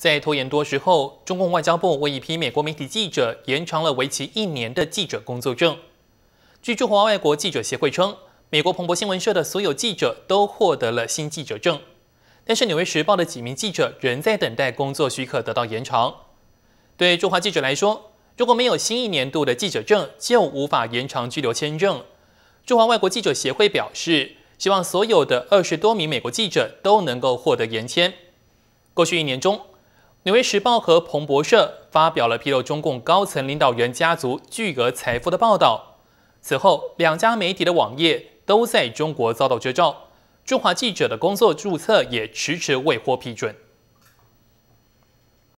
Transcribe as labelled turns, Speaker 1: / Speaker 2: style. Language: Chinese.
Speaker 1: 在拖延多时后，中共外交部为一批美国媒体记者延长了为期一年的记者工作证。据中华外国记者协会称，美国彭博新闻社的所有记者都获得了新记者证，但是《纽约时报》的几名记者仍在等待工作许可得到延长。对驻华记者来说，如果没有新一年度的记者证，就无法延长居留签证。驻华外国记者协会表示，希望所有的二十多名美国记者都能够获得延签。过去一年中，《纽约时报》和彭博社发表了披露中共高层领导人家族巨额财富的报道。此后，两家媒体的网页都在中国遭到遮罩，驻华记者的工作注册也迟迟未获批准。